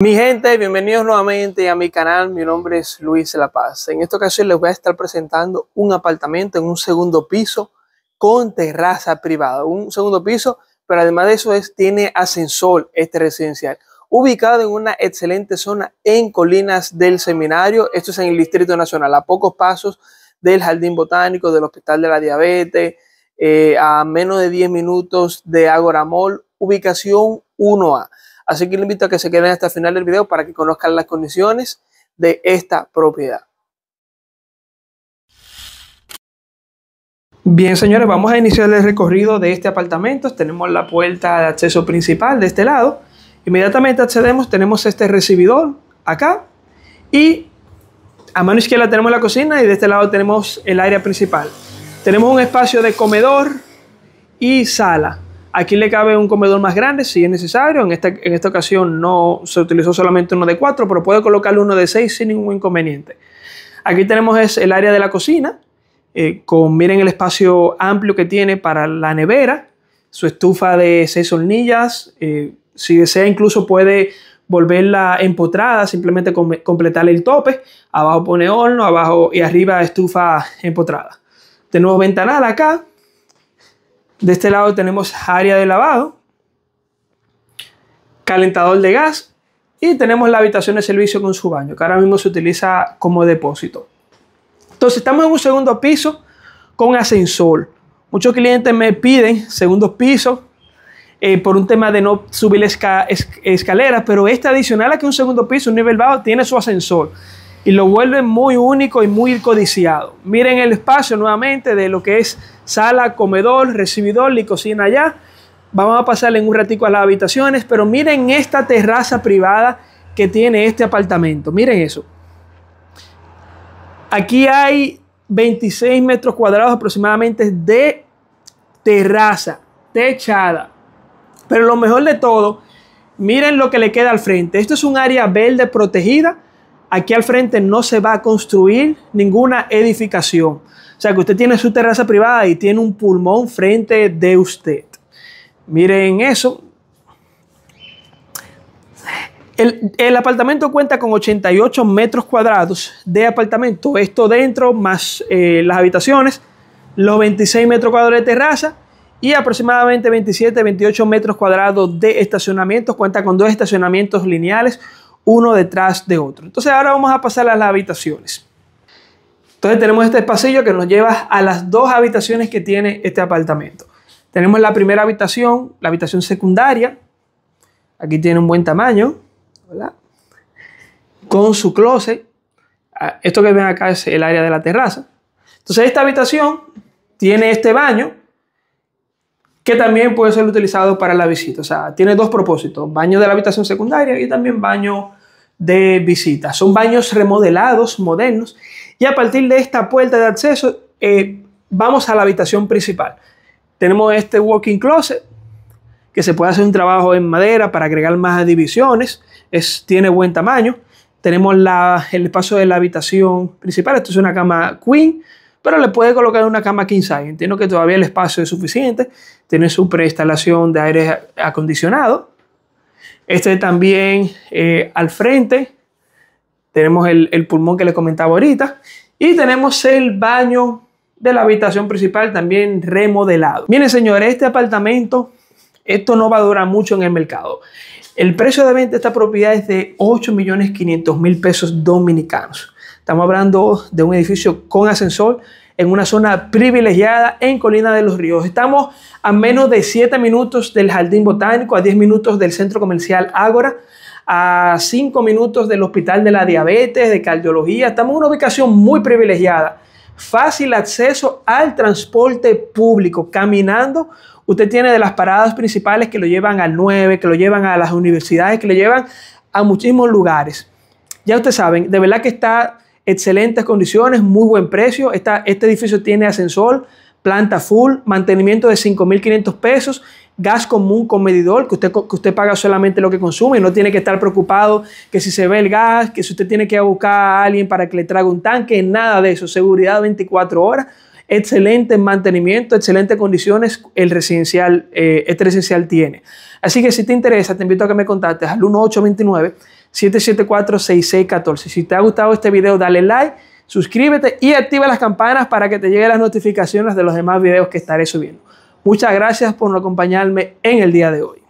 Mi gente, bienvenidos nuevamente a mi canal, mi nombre es Luis La Paz. En esta ocasión les voy a estar presentando un apartamento en un segundo piso con terraza privada. Un segundo piso, pero además de eso es, tiene ascensor este residencial. Ubicado en una excelente zona en Colinas del Seminario, esto es en el Distrito Nacional, a pocos pasos del Jardín Botánico, del Hospital de la Diabetes, eh, a menos de 10 minutos de Agora ubicación 1A. Así que le invito a que se queden hasta el final del video para que conozcan las condiciones de esta propiedad. Bien, señores, vamos a iniciar el recorrido de este apartamento. Tenemos la puerta de acceso principal de este lado. Inmediatamente accedemos, tenemos este recibidor acá y a mano izquierda tenemos la cocina y de este lado tenemos el área principal. Tenemos un espacio de comedor y sala. Aquí le cabe un comedor más grande si es necesario. En esta, en esta ocasión no se utilizó solamente uno de cuatro, pero puede colocar uno de seis sin ningún inconveniente. Aquí tenemos es el área de la cocina, eh, con miren el espacio amplio que tiene para la nevera, su estufa de seis hornillas. Eh, si desea, incluso puede volverla empotrada, simplemente completarle completar el tope. Abajo pone horno, abajo y arriba estufa empotrada. Tenemos ventanada acá, de este lado tenemos área de lavado, calentador de gas y tenemos la habitación de servicio con su baño, que ahora mismo se utiliza como depósito. Entonces estamos en un segundo piso con ascensor. Muchos clientes me piden segundo piso eh, por un tema de no subir escaleras, pero este adicional a que un segundo piso, un nivel bajo, tiene su ascensor y lo vuelve muy único y muy codiciado. Miren el espacio nuevamente de lo que es sala, comedor, recibidor y cocina allá. Vamos a pasarle en un ratico a las habitaciones, pero miren esta terraza privada que tiene este apartamento. Miren eso. Aquí hay 26 metros cuadrados aproximadamente de terraza, techada. Pero lo mejor de todo, miren lo que le queda al frente. Esto es un área verde protegida aquí al frente no se va a construir ninguna edificación. O sea que usted tiene su terraza privada y tiene un pulmón frente de usted. Miren eso. El, apartamento cuenta con 88 metros cuadrados de apartamento. Esto dentro más eh, las habitaciones, los 26 metros cuadrados de terraza y aproximadamente 27-28 metros cuadrados de estacionamiento. Cuenta con dos estacionamientos lineales, uno detrás de otro. Entonces ahora vamos a pasar a las habitaciones. Entonces tenemos este pasillo que nos lleva a las dos habitaciones que tiene este apartamento. Tenemos la primera habitación, la habitación secundaria. Aquí tiene un buen tamaño, con su closet. Ah, esto que ven acá es el área de la terraza. Entonces esta habitación tiene este baño que también puede ser utilizado para la visita. O sea, tiene dos propósitos, baño de la habitación secundaria y también baño de visita. Son baños remodelados, modernos, y a partir de esta puerta de acceso eh, vamos a la habitación principal. Tenemos este walking closet, que se puede hacer un trabajo en madera para agregar más divisiones, es, tiene buen tamaño. Tenemos la, el espacio de la habitación principal, esto es una cama queen, pero le puede colocar una cama king size. Entiendo que todavía el espacio es suficiente, tiene su preinstalación de aire acondicionado. Este también eh, al frente tenemos el, pulmón que le comentaba ahorita y tenemos el baño de la habitación principal también remodelado. Miren señores, este apartamento, esto no va a durar mucho en el mercado. El precio de venta de esta propiedad es de 8.500.000 pesos dominicanos. Estamos hablando de un edificio con ascensor en una zona privilegiada en Colina de los Ríos. Estamos a menos de 7 minutos del Jardín Botánico, a 10 minutos del Centro Comercial Ágora, a 5 minutos del Hospital de la Diabetes, de Cardiología. Estamos en una ubicación muy privilegiada. Fácil acceso al transporte público, caminando usted tiene de las paradas principales que lo llevan al 9, que lo llevan a las universidades, que lo llevan a muchísimos lugares. Ya ustedes saben, de verdad que está excelentes condiciones, muy buen precio. este edificio tiene ascensor, planta full, mantenimiento de 5.500 pesos, gas común con medidor, que usted, que usted paga solamente lo que consume no tiene que estar preocupado que si se ve el gas, que si usted tiene que buscar a alguien para que le trague un tanque, nada de eso, seguridad 24 horas, excelente mantenimiento, excelentes condiciones el residencial, eh, este residencial tiene. Así que si te interesa, te invito a que me contactes al 1829. 774-6614. Si te ha gustado este video, dale like, suscríbete y activa las campanas para que te lleguen las notificaciones de los demás videos que estaré subiendo. Muchas gracias por acompañarme en el día de hoy.